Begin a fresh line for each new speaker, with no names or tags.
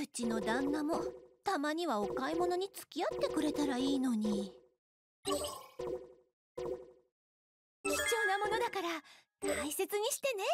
うちの旦那もたまにはお買い物に付き合ってくれたらいいのに貴重なものだから大切にしてね